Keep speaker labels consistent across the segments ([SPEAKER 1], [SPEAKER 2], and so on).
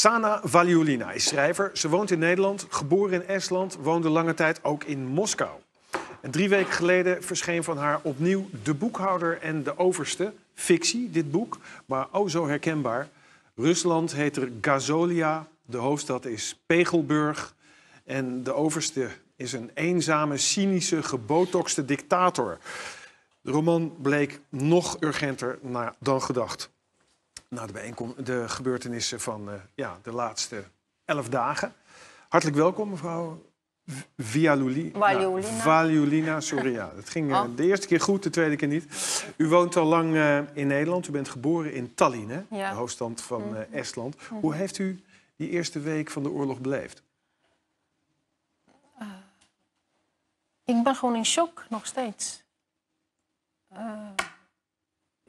[SPEAKER 1] Sana Valiulina is schrijver. Ze woont in Nederland, geboren in Estland, woonde lange tijd ook in Moskou. En drie weken geleden verscheen van haar opnieuw De Boekhouder en de Overste. Fictie, dit boek, maar o oh zo herkenbaar. Rusland heet er Gazolia, de hoofdstad is Pegelburg. En de Overste is een eenzame, cynische, gebotoxte dictator. De roman bleek nog urgenter dan gedacht na de, bijeenkomst, de gebeurtenissen van eh, ja, de laatste elf dagen. Hartelijk welkom, mevrouw Vialuli, Nou, sorry. Ja. Het ging eh, oh. de eerste keer goed, de tweede keer niet. U woont al lang eh, in Nederland. U bent geboren in Tallinn, hè? de hoofdstad van mm. Estland. Mm. Hoe heeft u die eerste week van de oorlog beleefd?
[SPEAKER 2] ik ben gewoon in shock, nog steeds.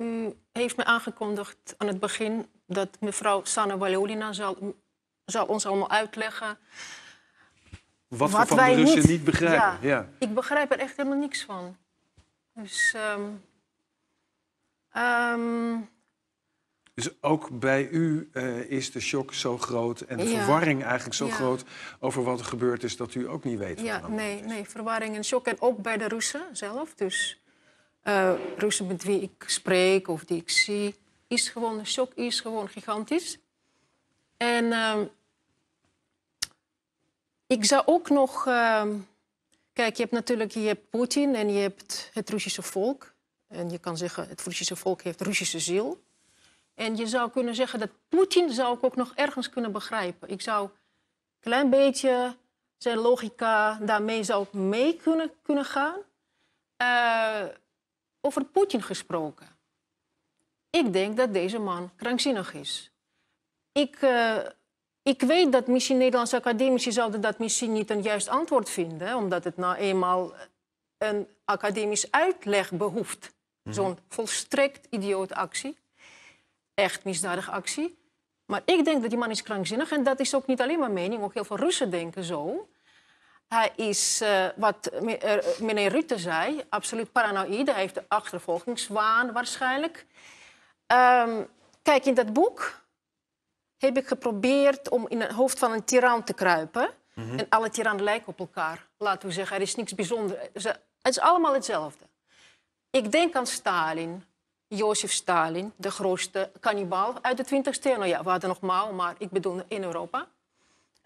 [SPEAKER 2] U heeft me aangekondigd aan het begin dat mevrouw Sanne Waleolina zal, zal ons allemaal uitleggen.
[SPEAKER 1] Wat, we van de Russen niet, begrijpen. Ja,
[SPEAKER 2] Ik begrijp er echt helemaal niks van. Dus. Ehm, ehm,
[SPEAKER 1] dus ook bij u eh, is de shock zo groot en de verwarring eigenlijk zo groot over wat er gebeurd is dat u ook niet weet.
[SPEAKER 2] Ja, nee, nee, verwarring en shock. En ook bij de Russen zelf. Dus uh, eh, Russen met wie ik spreek of die ik zie, is gewoon, de shock is gewoon gigantisch. En ehm, ik zou ook nog. Ehm, kijk, je hebt natuurlijk je hebt Poetin en je hebt het Russische volk. En je kan zeggen, het Russische volk heeft Russische ziel. En je zou kunnen zeggen dat Poetin zou ik ook nog ergens kunnen begrijpen. Ik zou een klein beetje zijn logica daarmee zou ik mee kunnen, kunnen gaan. Eh, over Poetin gesproken. Ik denk dat deze man krankzinnig is. Ik, eh, ik weet dat misschien Nederlandse academici zouden dat misschien niet een juist antwoord vinden, omdat het nou eenmaal een academisch uitleg behoeft. Mhm. Zo'n volstrekt idioot actie. Echt misdadige actie. Maar ik denk dat die man is krankzinnig en dat is ook niet alleen mijn mening. Ook heel veel Russen denken zo. Hij is, eh, wat eh, meneer Rutte zei, absoluut paranoïde. Hij heeft de achtervolgingswaan waarschijnlijk. Ehm, kijk, in dat boek heb ik geprobeerd om in het hoofd van een tiran te kruipen. Mhm. En alle tirannen lijken op elkaar. Laten we zeggen, er is niks bijzonders. Het is allemaal hetzelfde. Ik denk aan Stalin, Jozef Stalin, de grootste kannibaal uit de 20e eeuw. Nou ja, we hadden nog Mao, maar ik bedoel in Europa.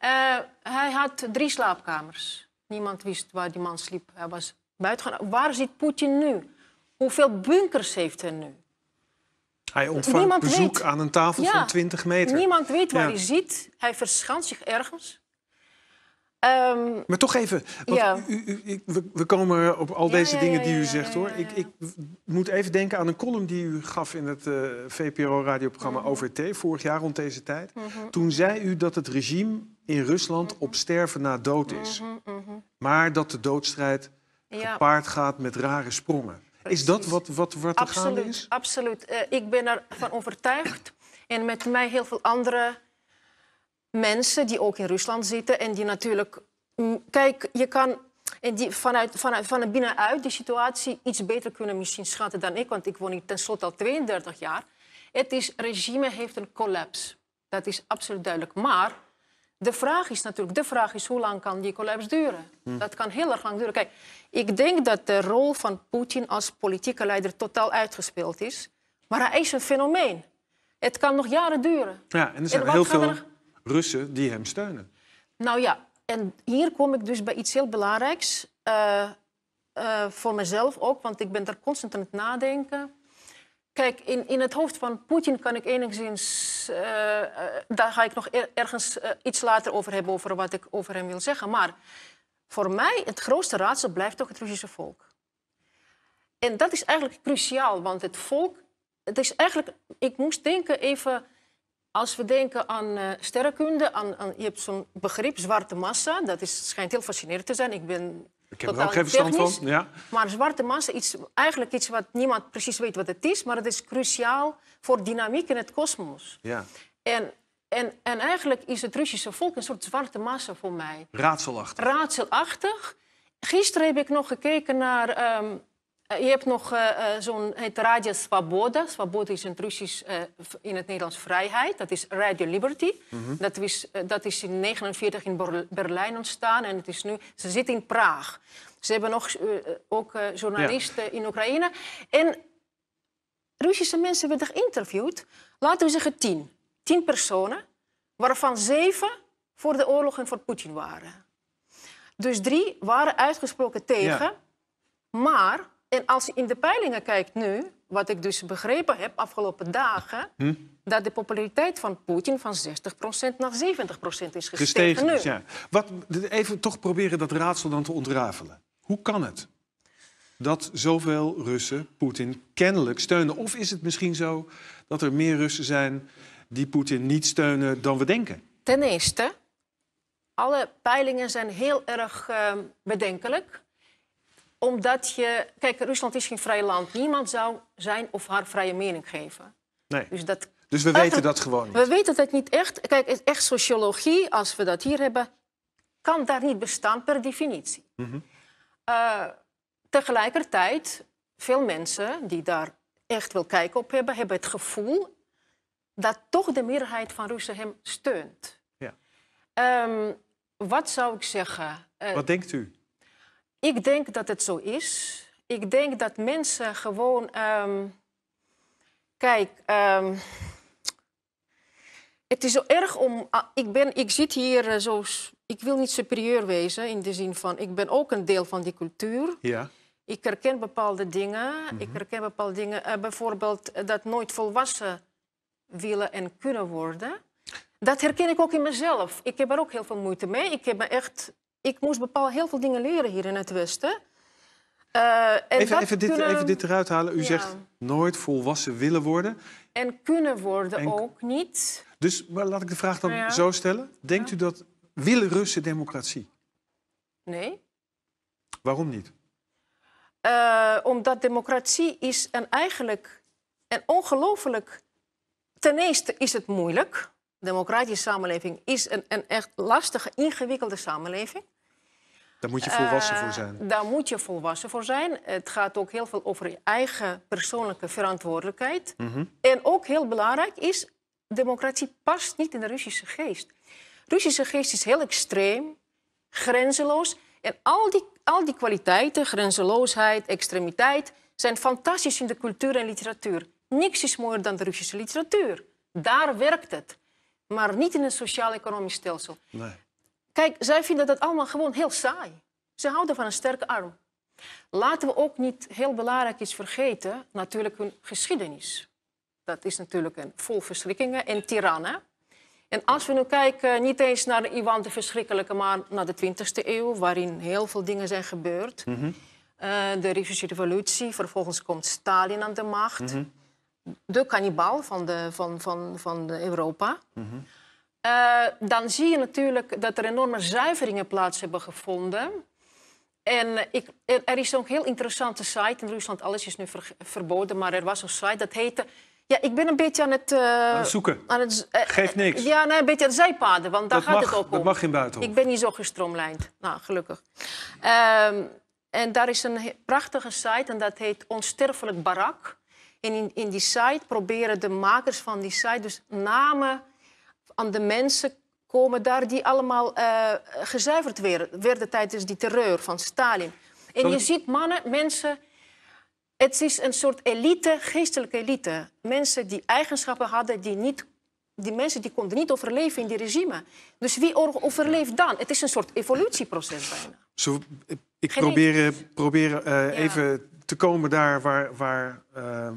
[SPEAKER 2] Eh, hij had drie slaapkamers. Niemand wist waar die man sliep. Hij was buitengewoon. Waar zit Poetin nu? Hoeveel bunkers heeft hij nu?
[SPEAKER 1] Hij ontvangt niemand bezoek weet. aan een tafel van 20 meter. Niemand weet waar hij
[SPEAKER 2] zit. Hij verschanst zich ergens. Ehm,
[SPEAKER 1] maar toch even, u, we, komen op al deze dingen die u zegt hoor. Ik, ik, moet even denken aan een column die u gaf in het uh, eh, VPRO-radioprogramma mhm. Over -hmm. OVT vorig jaar rond deze tijd. Mhm. Toen zei u dat het regime in Rusland op sterven na dood is. Mhm, mhm, mhm. Maar dat de doodstrijd gepaard gaat met rare sprongen. Is dat wat, wat, wat er gaande is?
[SPEAKER 2] Absoluut. Uh, ik ben ervan overtuigd. En met mij heel veel andere mensen die ook in Rusland zitten. En die natuurlijk... Mm, kijk, je kan en die vanuit, vanuit, van binnenuit die situatie iets beter kunnen misschien schatten dan ik. Want ik woon hier tenslotte al 32 jaar. Het is, regime heeft een collapse. Dat is absoluut duidelijk. Maar de vraag is natuurlijk, de vraag is hoe lang kan die collapse duren? Hm. Dat kan heel erg lang duren. Kijk, ik denk dat de rol van Poetin als politieke leider totaal uitgespeeld is. Maar hij is een fenomeen. Het kan nog jaren duren. Ja,
[SPEAKER 1] en er zijn heel veel Russen die hem steunen.
[SPEAKER 2] Nou ja, en hier kom ik dus bij iets heel belangrijks. Eh, eh, voor mezelf ook, want ik ben daar constant aan het nadenken. Kijk, in, in het hoofd van Poetin kan ik enigszins. Eh, eh, daar ga ik nog ergens eh, iets later over hebben, over wat ik over hem wil zeggen. Maar voor mij, het grootste raadsel blijft toch het Russische volk. En dat is eigenlijk cruciaal, want het volk. Het is eigenlijk. Ik moest denken even. Als we denken aan sterrenkunde, aan, aan, je hebt zo'n begrip zwarte massa. Dat is, schijnt heel fascinerend te zijn. Ik ben ik heb er ook geen verstand van. Ja. Maar zwarte massa is eigenlijk iets wat niemand precies weet wat het is, maar het is cruciaal voor dynamiek in het kosmos. Ja. En, en, en eigenlijk is het Russische volk een soort zwarte massa voor mij.
[SPEAKER 1] Raadselachtig.
[SPEAKER 2] Raadselachtig. Gisteren heb ik nog gekeken naar ehm, eh, je hebt nog eh, eh, zo'n, het Radio Svoboda. Svoboda is in het Russisch, in het Nederlands vrijheid. Dat is Radio Liberty. Mhm. dat, is, dat is in 1949 in Berlijn ontstaan en het is nu, ze zitten in Praag. Ze hebben nog, ook journalisten in Oekraïne. En Russische mensen werden geïnterviewd. Laten we zeggen tien. Tien personen, waarvan zeven voor de oorlog en voor Poetin waren. Dus drie waren uitgesproken tegen. Maar en als je in de peilingen kijkt nu, wat ik dus begrepen heb afgelopen dagen, hm? dat de populariteit van Poetin van 60% naar 70% is gestegen. gestegen nu. Dus, ja.
[SPEAKER 1] Wat, even toch proberen dat raadsel dan te ontrafelen. Hoe kan het dat zoveel Russen Poetin kennelijk steunen? Of is het misschien zo dat er meer Russen zijn die Poetin niet steunen dan we denken?
[SPEAKER 2] Ten eerste, alle peilingen zijn heel erg ehm, bedenkelijk omdat je... Kijk, Rusland is geen vrij land. Niemand zou zijn of haar vrije mening geven. Nee. Dus, dat...
[SPEAKER 1] dus we weten dat gewoon niet.
[SPEAKER 2] We weten dat niet echt. Kijk, echt sociologie, als we dat hier hebben... kan daar niet bestaan per definitie. Mhm. Eh, tegelijkertijd, veel mensen die daar echt wel kijk op hebben... hebben het gevoel dat toch de meerderheid van Russen hem steunt. Ja. Ehm, wat zou ik zeggen? Eh, wat denkt u? Ik denk dat het zo is. Ik denk dat mensen gewoon. Ehm, kijk, ehm, het is zo erg om. Ah, ik, ben, ik zit hier eh, zo. Ik wil niet superieur wezen in de zin van. Ik ben ook een deel van die cultuur. Ja. Ik herken bepaalde dingen. Ik mhm. herken bepaalde dingen. Eh, bijvoorbeeld eh, dat nooit volwassen willen en kunnen worden. Dat herken ik ook in mezelf. Ik heb er ook heel veel moeite mee. Ik heb me echt ik moest bepaal heel veel dingen leren hier in het Westen. Eh, en even, even, dit, even, dit, eruit halen. U zegt
[SPEAKER 1] nooit volwassen willen worden.
[SPEAKER 2] En kunnen worden ook niet.
[SPEAKER 1] Dus maar laat ik de vraag dan nou zo stellen. Denkt u dat willen Russen democratie? Nee. Waarom niet?
[SPEAKER 2] Eh, omdat democratie is en eigenlijk en ongelooflijk. Ten eerste is het moeilijk. democratische samenleving is een, een echt lastige, ingewikkelde samenleving.
[SPEAKER 1] Daar moet je volwassen voor eh, zijn.
[SPEAKER 2] daar moet je volwassen voor zijn. Het gaat ook heel veel over je eigen persoonlijke verantwoordelijkheid. Mhm. En ook heel belangrijk is, democratie past niet in de Russische geest. De Russische geest is heel extreem, grenzeloos. En al die, al die kwaliteiten, grenzeloosheid, extremiteit, zijn fantastisch in de cultuur en literatuur. Niks is mooier dan de Russische literatuur. Daar werkt het. Maar niet in een sociaal-economisch stelsel. Nee. Kijk, zij vinden dat allemaal gewoon heel saai. Ze houden van een sterke arm. Laten we ook niet heel belangrijk iets vergeten, natuurlijk hun geschiedenis. Dat is natuurlijk een vol verschrikkingen en tirannen. En als we nu kijken, niet eens naar Iwan de Verschrikkelijke, maar naar de 20e eeuw, waarin heel veel dingen zijn gebeurd. Mhm. Eh, de Russische revolutie, vervolgens komt Stalin aan de macht. Mhm. De kannibal van, de, van, van, van Europa. Mhm. Eh, dan zie je natuurlijk dat er enorme zuiveringen plaats hebben gevonden. En ik, er, is zo'n heel interessante site in Rusland. Alles is nu verboden, maar er was een site dat heette... Ja, ik ben een beetje aan het... Eh, aan het zoeken. Eh, Geeft niks. Ja, een beetje aan de zijpaden, want daar gaat het ook om. Dat
[SPEAKER 1] mag geen buiten. Ik
[SPEAKER 2] ben niet zo gestroomlijnd. Nou, gelukkig. Ehm, en daar is een prachtige site en dat heet Onsterfelijk Barak. En in, in die site proberen de makers van die site dus namen aan de mensen komen daar die allemaal eh, gezuiverd werden, werden, tijdens die terreur van Stalin. En je ziet mannen, mensen. Het is een soort elite, geestelijke elite. Mensen die eigenschappen hadden die niet. Die mensen die konden niet overleven in die regime. Dus wie overleeft dan? Het is een soort evolutieproces bijna.
[SPEAKER 1] Zo, ik probeer, eh, even te komen daar waar, waar eh,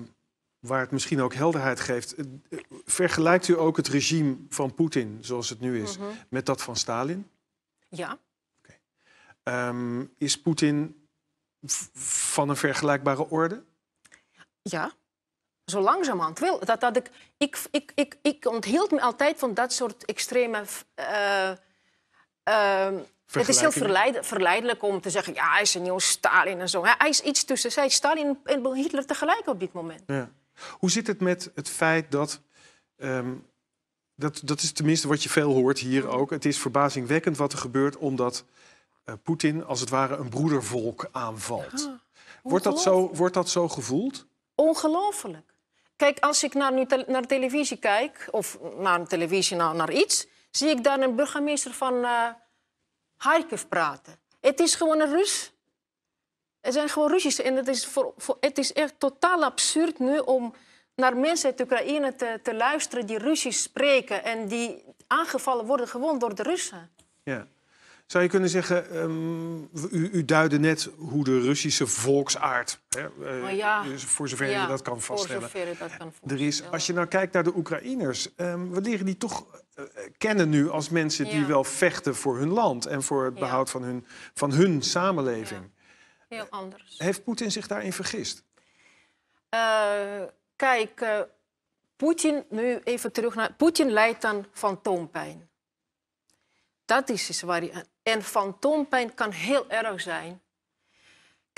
[SPEAKER 1] waar het misschien ook helderheid geeft. Eh, eh, vergelijkt u ook het regime van Poetin, zoals het nu is, mhm. met dat van Stalin? Ja. Ehm, is Poetin van een vergelijkbare orde?
[SPEAKER 2] Ja, zo langzamerhand wel. Dat, dat ik, ik, ik, ik, ik onthield me altijd van dat soort extreme. Eh, ehm, het is heel verleidelijk om te zeggen, ja, hij is een nieuw Stalin en zo. Hij is iets tussen zij, Stalin en Hitler tegelijk op dit moment.
[SPEAKER 1] Ja. Hoe zit het met het feit dat. Ehm, dat, dat is tenminste wat je veel hoort hier ook. Het is verbazingwekkend wat er gebeurt omdat eh, Poetin als het ware een broedervolk aanvalt. Ah, wordt, dat zo, wordt dat zo gevoeld?
[SPEAKER 2] Ongelooflijk. Kijk, als ik naar, nu naar televisie kijk, of naar televisie, naar naar iets, zie ik daar een burgemeester van uh, praten. Het is gewoon een Rus er zijn gewoon Russisch En het is, voor, het is echt totaal absurd nu om naar mensen uit Oekraïne te, te luisteren die Russisch spreken en die aangevallen worden gewoon door de Russen.
[SPEAKER 1] Ja. Zou je kunnen zeggen, ehm, u, u duidde net hoe de Russische volksaard, hè, eh, dus voor zover je dat kan vaststellen. Eh, voor zover dat kan er is, als je nou kijkt naar de Oekraïners, um, ehm, we leren die toch eh, kennen nu als mensen die wel vechten voor hun land en voor het behoud van, hun, van hun samenleving
[SPEAKER 2] heel anders.
[SPEAKER 1] Heeft Poetin zich daarin vergist?
[SPEAKER 2] Eh, kijk, eh, Poetin, nu even terug naar. Poetin leidt aan fantoompijn. Dat is iets waar hij. En fantoompijn kan heel erg zijn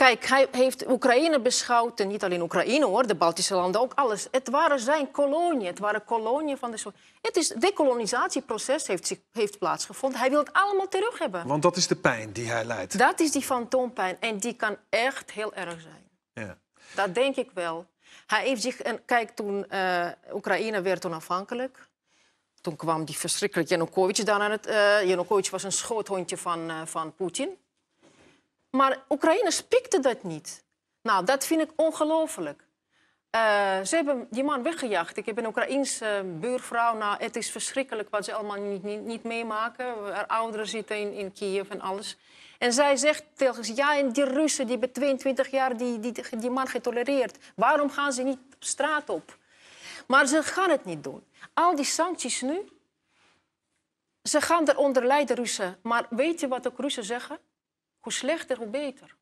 [SPEAKER 2] Kijk, hij heeft Oekraïne beschouwd, en niet alleen Oekraïne hoor, de Baltische landen, ook alles. Het waren zijn koloniën, het waren koloniën van de Het is, decolonisatieproces heeft, heeft plaatsgevonden. Hij wil het allemaal terug hebben. Want
[SPEAKER 1] dat is de pijn die hij leidt.
[SPEAKER 2] Dat is die fantoompijn en die kan echt heel erg zijn. Ja. Dat denk ik wel. Hij heeft zich, en kijk, toen eh, Oekraïne werd onafhankelijk, toen kwam die verschrikkelijke Janukovic daar aan het... Uh, eh, Janukovic was een schoothondje van, eh, van Poetin. Maar Oekraïners pikten dat niet. Nou, dat vind ik ongelooflijk. Eh, ze hebben die man weggejaagd. Ik heb een Oekraïense buurvrouw. Nou, het is verschrikkelijk wat ze allemaal niet, niet, niet meemaken. Haar ouderen zitten in, in Kiev en alles. En zij zegt telkens, ja, en die Russen die bij 22 jaar die, die, die man getolereerd. Waarom gaan ze niet straat op? Maar ze gaan het niet doen. Al die sancties nu, ze gaan eronder lijden, Russen. Maar weet je wat ook Russen zeggen? Hoe slechter, hoe beter.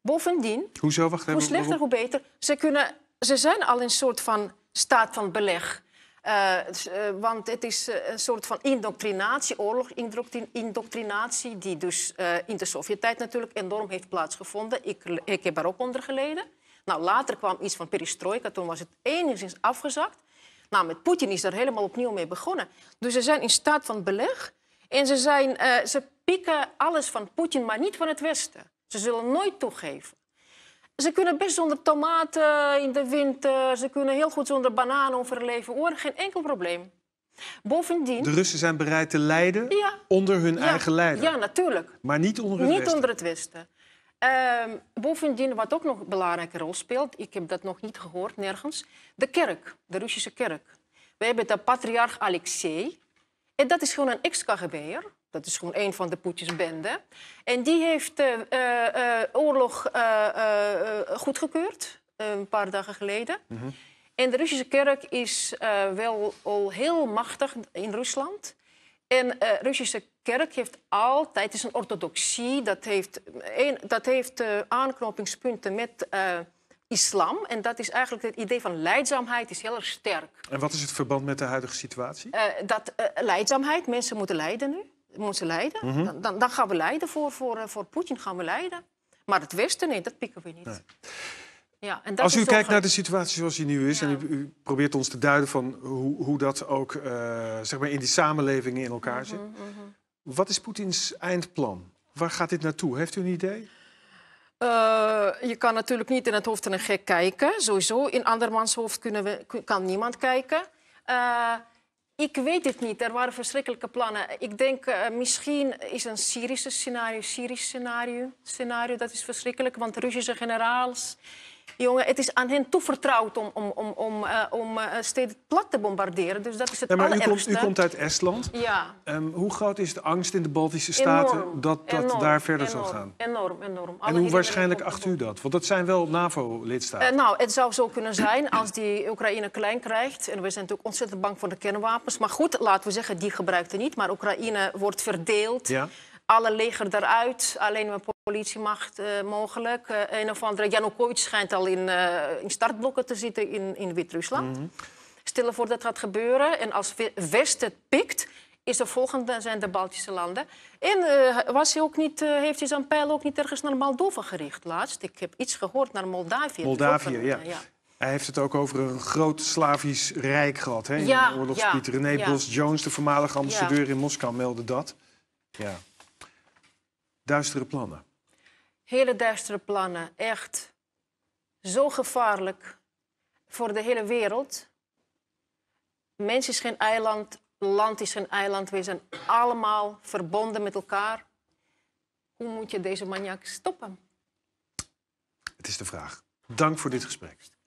[SPEAKER 2] Bovendien,
[SPEAKER 1] Hoezo, wacht, hoe slechter, hoe
[SPEAKER 2] beter. Ze, kunnen, ze zijn al in een soort van staat van beleg. Eh, eh, want het is eh, een soort van indoctrinatieoorlog, indoctrinatie die dus in de Sovjet-tijd natuurlijk enorm heeft plaatsgevonden. Ik, ik heb daar ook onder geleden. Nou, later kwam iets van perestroika, toen was het enigszins afgezakt. Nou, met Poetin is er helemaal opnieuw mee begonnen. Dus ze zijn in staat van beleg en ze, zijn, ze pikken alles van Poetin, maar niet van het Westen. Ze zullen nooit toegeven. Ze kunnen best zonder tomaten in de winter, ze kunnen heel goed zonder bananen overleven hoor, geen enkel probleem. Bovendien... De Russen
[SPEAKER 1] zijn bereid te lijden onder hun eigen leider. Ja,
[SPEAKER 2] natuurlijk.
[SPEAKER 1] Maar niet onder het niet Westen. Onder
[SPEAKER 2] het Westen. Ehm, bovendien, wat ook nog een belangrijke rol speelt, ik heb dat nog niet gehoord nergens, de kerk, de Russische kerk. We hebben de eh, patriarch Alexei. En dat is gewoon een ex-KGB'er dat is gewoon een van de Poetjes En die heeft de eh, eh, eh, oorlog uh, goedgekeurd, een paar dagen geleden. Mhm. En de Russische kerk is wel al heel machtig in Rusland. En de Russische kerk heeft altijd, is een orthodoxie, dat heeft, een, dat heeft aanknopingspunten met islam. En dat is eigenlijk het idee van leidzaamheid is heel erg sterk.
[SPEAKER 1] En wat is het verband met de huidige situatie?
[SPEAKER 2] dat uh, leidzaamheid, mensen moeten lijden nu moeten leiden. Mhm. dan, dan, gaan we leiden voor, voor, eh, voor Poetin, gaan we leiden. Maar het Westen, nee, dat pikken we niet. Ja, en Als u kijkt naar de
[SPEAKER 1] situatie zoals die nu is, en u, probeert ons te duiden van hoe, hoe dat ook eh, zeg maar in die samenlevingen in elkaar mhm, zit. Mhm. Wat is Poetins eindplan? Waar gaat dit naartoe? Heeft u een idee?
[SPEAKER 2] Eh, je kan natuurlijk niet in het hoofd van een gek kijken, sowieso. In andermans hoofd kunnen we, kan niemand kijken. Ik weet het niet. Er waren verschrikkelijke plannen. Ik denk eh, misschien is een Syrische scenario, Syrisch scenario, scenario, dat is verschrikkelijk. Want Russische generaals jongen, het is aan hen toevertrouwd om, om, om, om, eh, om uh, steden plat te bombarderen. Dus dat is het ja, maar u komt, u komt,
[SPEAKER 1] uit Estland. Ja. Ehm, hoe groot is de angst in de Baltische Staten dat dat daar verder zal gaan?
[SPEAKER 2] Enorm, enorm. en hoe waarschijnlijk
[SPEAKER 1] acht u dat? Want dat zijn wel NAVO-lidstaten. Eh,
[SPEAKER 2] nou, het zou zo kunnen zijn als die Oekraïne klein krijgt. En we zijn natuurlijk ontzettend bang voor de kernwapens. Maar goed, laten we zeggen, die gebruikt er niet. Maar Oekraïne wordt verdeeld. Ja. Alle leger daaruit, alleen maar politiemacht eh, mogelijk. Uh, een of andere Janukovic schijnt al in, eh, in startblokken te zitten in, in Wit-Rusland. Mm -hmm. Stel voor dat gaat gebeuren. En als Westen pikt, is de volgende zijn de Baltische landen. En was hij ook niet, heeft hij zijn pijl ook niet ergens naar Moldova gericht laatst? Ik heb iets gehoord naar Moldavië. Moldavië, ja.
[SPEAKER 1] Hij heeft het ook over een groot Slavisch rijk gehad. Hè? Ja, in René Bos-Jones, de voormalige ambassadeur in Moskou, meldde dat. Ja. Duistere plannen
[SPEAKER 2] hele duistere plannen. Echt zo gevaarlijk voor de hele wereld. Mens is geen eiland, land is geen eiland. We zijn allemaal verbonden met elkaar. Hoe moet je deze maniak stoppen?
[SPEAKER 1] Het is de vraag. Dank voor dit gesprek.